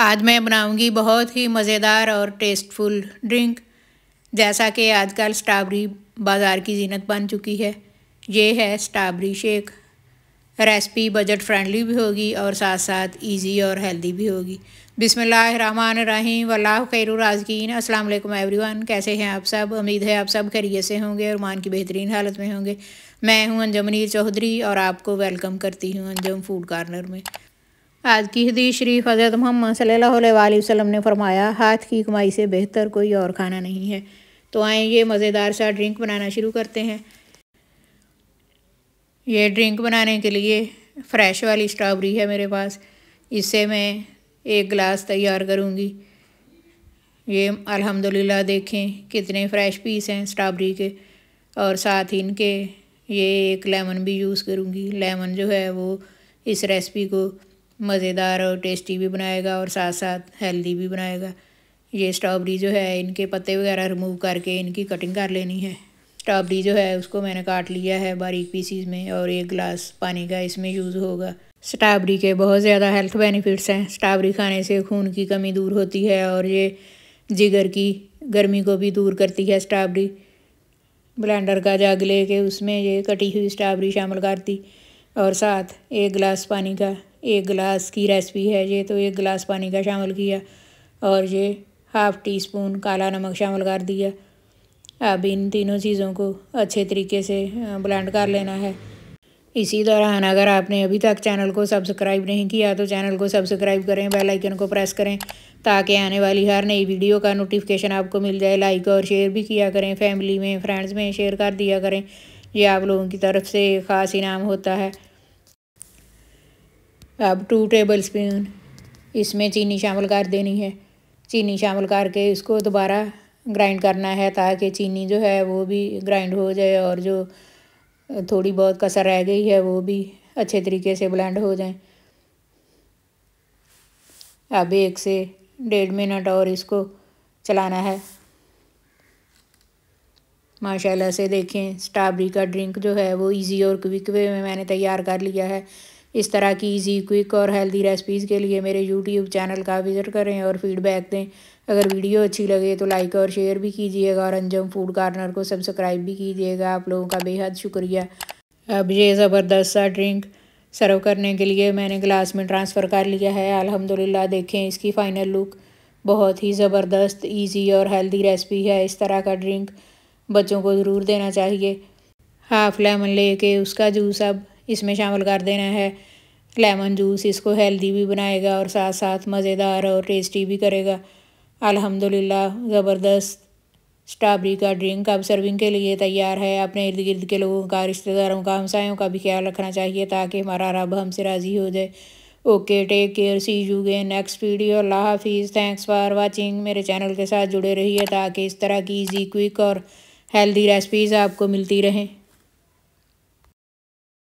आज मैं बनाऊंगी बहुत ही मज़ेदार और टेस्टफुल ड्रिंक जैसा कि आजकल स्ट्रॉबेरी बाज़ार की जीनत बन चुकी है ये है strawberry shake recipe budget friendly भी होगी और साथ साथ इजी और हेल्दी भी होगी बिसमीम वल्ला खैरजीन अस्सलाम वालेकुम एवरीवन कैसे हैं आप सब उम्मीद है आप सब खैरियत से होंगे और मान की बेहतरीन हालत में होंगे मैं हूं अंजमनीर चौधरी और आपको वेलकम करती हूं अंजम फूड कार्नर में आज की हदीस शरीफ हज़रत मोहम्मद सल्ला वसलम ने फरमाया हाथ की कमाई से बेहतर कोई और खाना नहीं है तो आए ये मज़ेदार सा ड्रिंक बनाना शुरू करते हैं ये ड्रिंक बनाने के लिए फ्रेश वाली स्ट्रॉबेरी है मेरे पास इससे मैं एक गिलास तैयार करूँगी ये अल्हम्दुलिल्लाह देखें कितने फ्रेश पीस हैं स्ट्रॉबेरी के और साथ ही इनके ये एक लेमन भी यूज़ करूँगी लेमन जो है वो इस रेसिपी को मज़ेदार और टेस्टी भी बनाएगा और साथ साथ हेल्दी भी बनाएगा ये स्ट्रॉबेरी जो है इनके पत्ते वगैरह रिमूव करके इनकी कटिंग कर लेनी है स्ट्रॉबेरी जो है उसको मैंने काट लिया है बारीक पीसीज में और एक गिलास पानी का इसमें यूज़ होगा स्ट्रॉबेरी के बहुत ज़्यादा हेल्थ बेनिफिट्स हैं स्ट्रॉबेरी खाने से खून की कमी दूर होती है और ये जिगर की गर्मी को भी दूर करती है स्ट्रॉबेरी ब्लेंडर का जग ले के उसमें ये कटी हुई स्ट्रॉबेरी शामिल करती और साथ एक गिलास पानी का एक गिलास की रेसिपी है ये तो एक गिलास पानी का शामिल किया और ये हाफ़ टी स्पून काला नमक शामिल कर दिया अब इन तीनों चीज़ों को अच्छे तरीके से ब्लेंड कर लेना है इसी दौरान अगर आपने अभी तक चैनल को सब्सक्राइब नहीं किया तो चैनल को सब्सक्राइब करें बेल आइकन को प्रेस करें ताकि आने वाली हर नई वीडियो का नोटिफिकेशन आपको मिल जाए लाइक और शेयर भी किया करें फैमिली में फ्रेंड्स में शेयर कर दिया करें ये आप लोगों की तरफ से ख़ास इनाम होता है अब टू टेबल स्पून इसमें चीनी शामिल कर देनी है चीनी शामिल करके इसको दोबारा ग्राइंड करना है ताकि चीनी जो है वो भी ग्राइंड हो जाए और जो थोड़ी बहुत कसर रह गई है वो भी अच्छे तरीके से ब्लेंड हो जाए अब एक से डेढ़ मिनट और इसको चलाना है माशाल्लाह से देखें स्ट्रॉबेरी का ड्रिंक जो है वो इजी और क्विक वे में मैंने तैयार कर लिया है इस तरह की ईजी क्विक और हेल्दी रेसिपीज़ के लिए मेरे यूट्यूब चैनल का विज़िट करें और फीडबैक दें अगर वीडियो अच्छी लगे तो लाइक और शेयर भी कीजिएगा और अंजम फूड कार्नर को सब्सक्राइब भी कीजिएगा आप लोगों का बेहद शुक्रिया अब ये ज़बरदस्त सा ड्रिंक सर्व करने के लिए मैंने ग्लास में ट्रांसफ़र कर लिया है अलहमदिल्ला देखें इसकी फ़ाइनल लुक बहुत ही ज़बरदस्त ईजी और हेल्दी रेसिपी है इस तरह का ड्रिंक बच्चों को ज़रूर देना चाहिए हाफ लेमन लेके उसका जूस अब इसमें शामिल कर देना है लेमन जूस इसको हेल्दी भी बनाएगा और साथ साथ मज़ेदार और टेस्टी भी करेगा अल्हम्दुलिल्लाह ज़बरदस्त स्ट्रॉबेरी का ड्रिंक अब सर्विंग के लिए तैयार है अपने इर्द गिर्द के लोगों का रिश्तेदारों का हमसायों का भी ख्याल रखना चाहिए ताकि हमारा रब हमसे राज़ी हो जाए okay take care see you गे नेक्स्ट वीडियो अल्लाह हाफिज़ थैंक्स फॉर वाचिंग मेरे चैनल के साथ जुड़े रहिए ताकि इस तरह की इजी क्विक और हेल्दी रेसिपीज़ आपको मिलती रहें